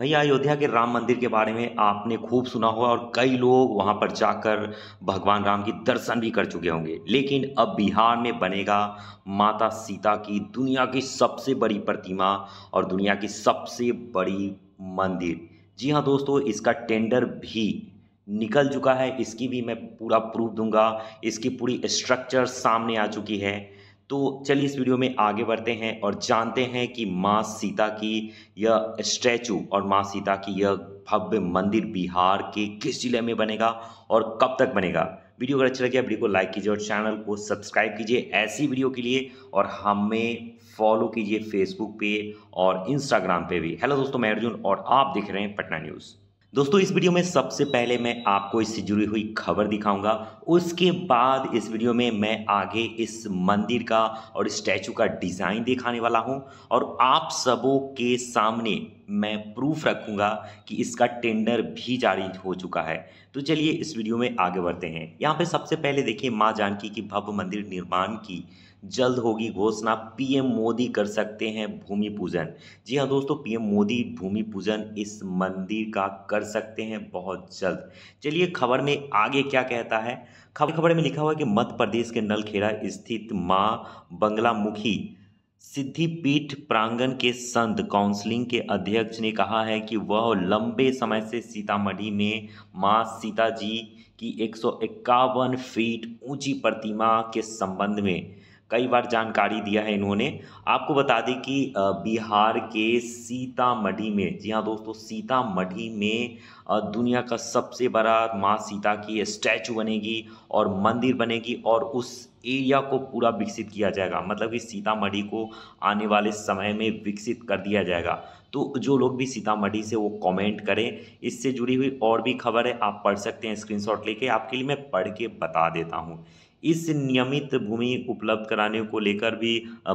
भैया अयोध्या के राम मंदिर के बारे में आपने खूब सुना होगा और कई लोग वहां पर जाकर भगवान राम की दर्शन भी कर चुके होंगे लेकिन अब बिहार में बनेगा माता सीता की दुनिया की सबसे बड़ी प्रतिमा और दुनिया की सबसे बड़ी मंदिर जी हाँ दोस्तों इसका टेंडर भी निकल चुका है इसकी भी मैं पूरा प्रूफ दूंगा इसकी पूरी स्ट्रक्चर सामने आ चुकी है तो चलिए इस वीडियो में आगे बढ़ते हैं और जानते हैं कि माँ सीता की यह स्टैचू और माँ सीता की यह भव्य मंदिर बिहार के किस जिले में बनेगा और कब तक बनेगा वीडियो अगर अच्छा लगे वीडियो को लाइक कीजिए और चैनल को सब्सक्राइब कीजिए ऐसी वीडियो के लिए और हमें फॉलो कीजिए फेसबुक पे और इंस्टाग्राम पे भी हेलो दोस्तों मैं अर्जुन और आप देख रहे हैं पटना न्यूज़ दोस्तों इस वीडियो में सबसे पहले मैं आपको इससे जुड़ी हुई खबर दिखाऊंगा उसके बाद इस वीडियो में मैं आगे इस मंदिर का और स्टैचू का डिज़ाइन दिखाने वाला हूं और आप सबों के सामने मैं प्रूफ रखूंगा कि इसका टेंडर भी जारी हो चुका है तो चलिए इस वीडियो में आगे बढ़ते हैं यहाँ पे सबसे पहले देखिए माँ जानकी की भव्य मंदिर निर्माण की जल्द होगी घोषणा पीएम मोदी कर सकते हैं भूमि पूजन जी हाँ दोस्तों पीएम मोदी भूमि पूजन इस मंदिर का कर सकते हैं बहुत जल्द चलिए खबर में आगे क्या कहता है खबर खबर में लिखा हुआ है कि मध्य प्रदेश के नलखेड़ा स्थित माँ बंगलामुखी सिद्धिपीठ प्रांगण के संत काउंसलिंग के अध्यक्ष ने कहा है कि वह लंबे समय से सीतामढ़ी में मां सीता जी की एक फीट ऊंची प्रतिमा के संबंध में कई बार जानकारी दिया है इन्होंने आपको बता दें कि बिहार के सीतामढ़ी में जी हाँ दोस्तों सीतामढ़ी में दुनिया का सबसे बड़ा माँ सीता की स्टैचू बनेगी और मंदिर बनेगी और उस एरिया को पूरा विकसित किया जाएगा मतलब कि सीतामढ़ी को आने वाले समय में विकसित कर दिया जाएगा तो जो लोग भी सीतामढ़ी से वो कमेंट करें इससे जुड़ी हुई और भी खबर है आप पढ़ सकते हैं स्क्रीनशॉट लेके आपके लिए मैं पढ़ के बता देता हूँ इस नियमित भूमि उपलब्ध कराने को लेकर भी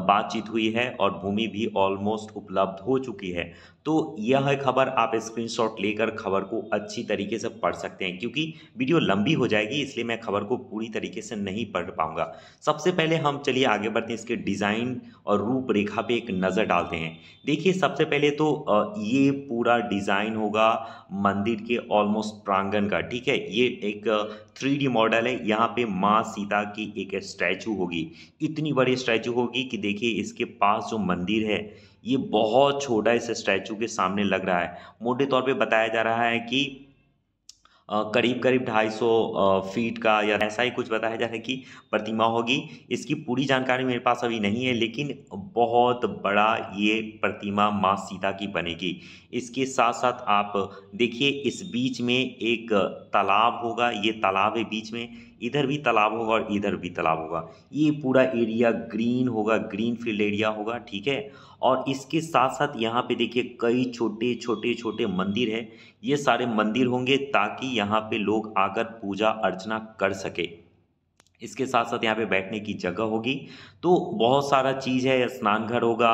बातचीत हुई है और भूमि भी ऑलमोस्ट उपलब्ध हो चुकी है तो यह खबर आप स्क्रीनशॉट लेकर खबर को अच्छी तरीके से पढ़ सकते हैं क्योंकि वीडियो लंबी हो जाएगी इसलिए मैं खबर को पूरी तरीके से नहीं पढ़ पाऊंगा सबसे पहले हम चलिए आगे बढ़ते हैं इसके डिज़ाइन और रूपरेखा पे एक नज़र डालते हैं देखिए सबसे पहले तो ये पूरा डिज़ाइन होगा मंदिर के ऑलमोस्ट प्रांगण का ठीक है ये एक थ्री मॉडल है यहाँ पर माँ सीता की एक स्टैचू होगी इतनी बड़ी स्टैचू होगी कि देखिए इसके पास जो मंदिर है ये बहुत छोटा इस स्टैचू के सामने लग रहा है मोटे तौर पे बताया जा रहा है कि करीब करीब 250 फीट का या ऐसा ही कुछ बताया जा रहा है कि प्रतिमा होगी इसकी पूरी जानकारी मेरे पास अभी नहीं है लेकिन बहुत बड़ा ये प्रतिमा माँ सीता की बनेगी इसके साथ साथ आप देखिए इस बीच में एक तालाब होगा ये तालाब है बीच में इधर भी तालाब होगा और इधर भी तालाब होगा ये पूरा एरिया ग्रीन होगा ग्रीन फील्ड एरिया होगा ठीक है और इसके साथ साथ यहाँ पे देखिए कई छोटे छोटे छोटे मंदिर है ये सारे मंदिर होंगे ताकि यहाँ पे लोग आकर पूजा अर्चना कर सके इसके साथ साथ यहाँ पे बैठने की जगह होगी तो बहुत सारा चीज़ है स्नान घर होगा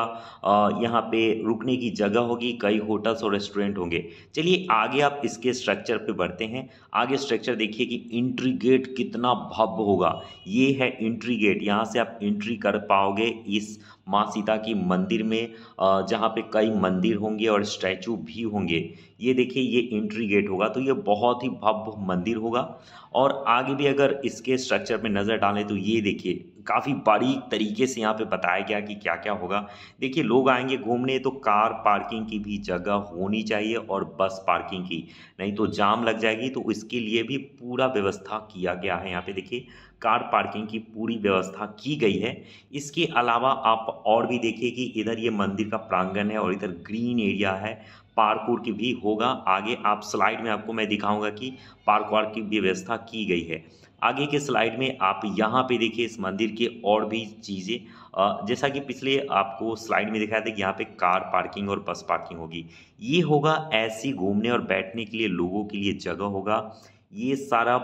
यहाँ पे रुकने की जगह होगी कई होटल्स और रेस्टोरेंट होंगे चलिए आगे आप इसके स्ट्रक्चर पे बढ़ते हैं आगे स्ट्रक्चर देखिए कि इंट्री गेट कितना भव्य होगा ये है इंट्री गेट यहाँ से आप इंट्री कर पाओगे इस माँ सीता की मंदिर में जहाँ पे कई मंदिर होंगे और स्टैचू भी होंगे ये देखिए ये एंट्री गेट होगा तो ये बहुत ही भव्य मंदिर होगा और आगे भी अगर इसके स्ट्रक्चर पे नज़र डालें तो ये देखिए काफ़ी बारीक तरीके से यहाँ पे बताया गया कि क्या क्या होगा देखिए लोग आएंगे घूमने तो कार पार्किंग की भी जगह होनी चाहिए और बस पार्किंग की नहीं तो जाम लग जाएगी तो इसके लिए भी पूरा व्यवस्था किया गया है यहाँ पे देखिए कार पार्किंग की पूरी व्यवस्था की गई है इसके अलावा आप और भी देखिए कि इधर ये मंदिर का प्रांगण है और इधर ग्रीन एरिया है पार्क उर्क भी होगा आगे आप स्लाइड में आपको मैं दिखाऊंगा कि पार्क वार्क की व्यवस्था की गई है आगे के स्लाइड में आप यहाँ पे देखिए इस मंदिर के और भी चीज़ें जैसा कि पिछले आपको स्लाइड में दिखाया था कि यहाँ पे कार पार्किंग और बस पार्किंग होगी ये होगा ऐसी घूमने और बैठने के लिए लोगों के लिए जगह होगा ये सारा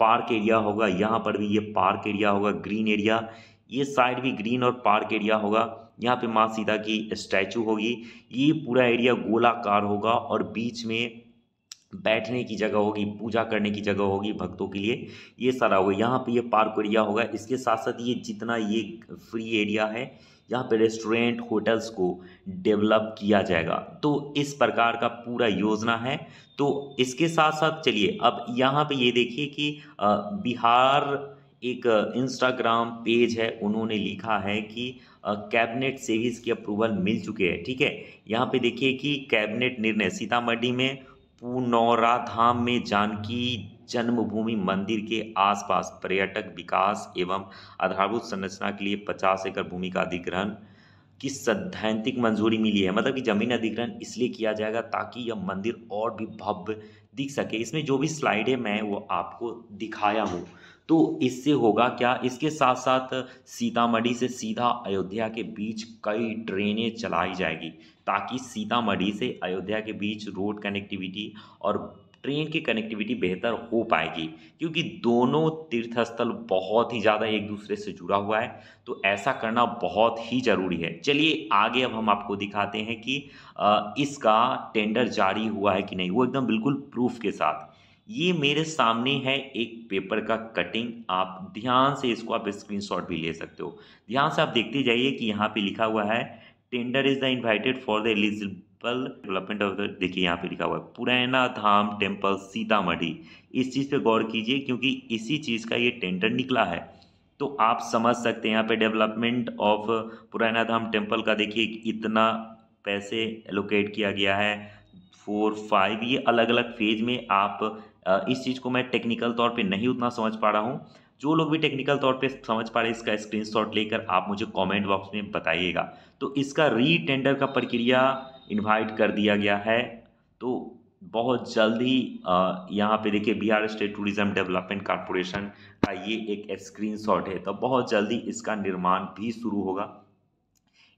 पार्क एरिया होगा यहाँ पर भी ये पार्क एरिया होगा ग्रीन एरिया ये साइड भी ग्रीन और पार्क एरिया होगा यहाँ पे माँ सीता की स्टैचू होगी ये पूरा एरिया गोलाकार होगा और बीच में बैठने की जगह होगी पूजा करने की जगह होगी भक्तों के लिए ये सारा होगा यहाँ पे ये पार्क एरिया होगा इसके साथ साथ ये जितना ये फ्री एरिया है यहाँ पे रेस्टोरेंट होटल्स को डेवलप किया जाएगा तो इस प्रकार का पूरा योजना है तो इसके साथ साथ चलिए अब यहाँ पे ये देखिए कि बिहार एक इंस्टाग्राम पेज है उन्होंने लिखा है कि कैबिनेट सेविंग्स की अप्रूवल मिल चुके हैं ठीक है यहाँ पे देखिए कि कैबिनेट निर्णय सीतामढ़ी में पुनौराधाम में जानकी जन्मभूमि मंदिर के आसपास पर्यटक विकास एवं आधारभूत संरचना के लिए 50 एकड़ भूमि का अधिग्रहण की सैद्धांतिक मंजूरी मिली है मतलब कि जमीन अधिग्रहण इसलिए किया जाएगा ताकि यह मंदिर और भी भव्य दिख सके इसमें जो भी स्लाइड है मैं वो आपको दिखाया हूँ तो इससे होगा क्या इसके साथ साथ सीतामढ़ी से सीधा अयोध्या के बीच कई ट्रेनें चलाई जाएगी ताकि सीतामढ़ी से अयोध्या के बीच रोड कनेक्टिविटी और ट्रेन की कनेक्टिविटी बेहतर हो पाएगी क्योंकि दोनों तीर्थस्थल बहुत ही ज़्यादा एक दूसरे से जुड़ा हुआ है तो ऐसा करना बहुत ही ज़रूरी है चलिए आगे अब हम आपको दिखाते हैं कि इसका टेंडर जारी हुआ है कि नहीं वो एकदम बिल्कुल प्रूफ के साथ ये मेरे सामने है एक पेपर का कटिंग आप ध्यान से इसको आप स्क्रीनशॉट भी ले सकते हो ध्यान से आप देखते जाइए कि यहाँ पे लिखा हुआ है tender is the invited for the eligible development of the देखिए यहाँ पे लिखा हुआ है पुराना धाम टेम्पल सीतामढ़ी इस चीज़ पे गौर कीजिए क्योंकि इसी चीज़ का ये टेंडर निकला है तो आप समझ सकते हैं यहाँ पे डेवलपमेंट ऑफ पुराना धाम टेम्पल का देखिए इतना पैसे एलोकेट किया गया है फोर फाइव ये अलग अलग फेज में आप इस चीज़ को मैं टेक्निकल तौर पे नहीं उतना समझ पा रहा हूँ जो लोग भी टेक्निकल तौर पे समझ पा रहे हैं इसका स्क्रीनशॉट लेकर आप मुझे कमेंट बॉक्स में बताइएगा तो इसका री टेंडर का प्रक्रिया इन्वाइट कर दिया गया है तो बहुत जल्द ही यहाँ पे देखिए Bihar state tourism development corporation का ये एक स्क्रीनशॉट है तो बहुत जल्दी इसका निर्माण भी शुरू होगा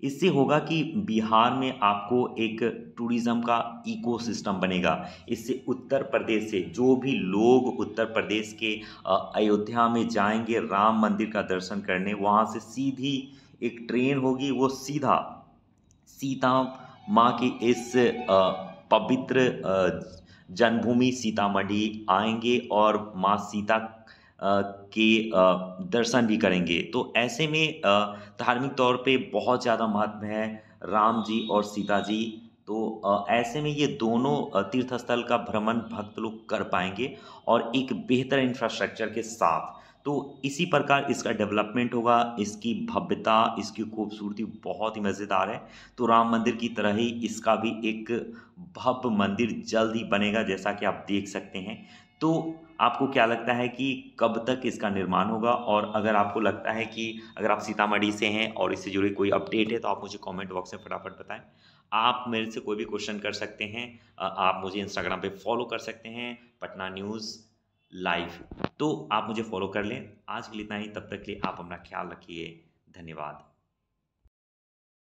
इससे होगा कि बिहार में आपको एक टूरिज़्म का इकोसिस्टम बनेगा इससे उत्तर प्रदेश से जो भी लोग उत्तर प्रदेश के अयोध्या में जाएंगे राम मंदिर का दर्शन करने वहाँ से सीधी एक ट्रेन होगी वो सीधा सीता माँ की इस पवित्र जन्मभूमि सीतामढ़ी आएंगे और माँ सीता के दर्शन भी करेंगे तो ऐसे में धार्मिक तौर पे बहुत ज़्यादा महत्व है राम जी और सीता जी तो ऐसे में ये दोनों तीर्थस्थल का भ्रमण भक्त लोग कर पाएंगे और एक बेहतर इंफ्रास्ट्रक्चर के साथ तो इसी प्रकार इसका डेवलपमेंट होगा इसकी भव्यता इसकी खूबसूरती बहुत ही मज़ेदार है तो राम मंदिर की तरह ही इसका भी एक भव्य मंदिर जल्द ही बनेगा जैसा कि आप देख सकते हैं तो आपको क्या लगता है कि कब तक इसका निर्माण होगा और अगर आपको लगता है कि अगर आप सीतामढ़ी से हैं और इससे जुड़ी कोई अपडेट है तो आप मुझे कमेंट बॉक्स में फटाफट बताएं आप मेरे से कोई भी क्वेश्चन कर सकते हैं आप मुझे इंस्टाग्राम पे फॉलो कर सकते हैं पटना न्यूज़ लाइव तो आप मुझे फॉलो कर लें आज के लिए इतना ही तब तक के लिए आप अपना ख्याल रखिए धन्यवाद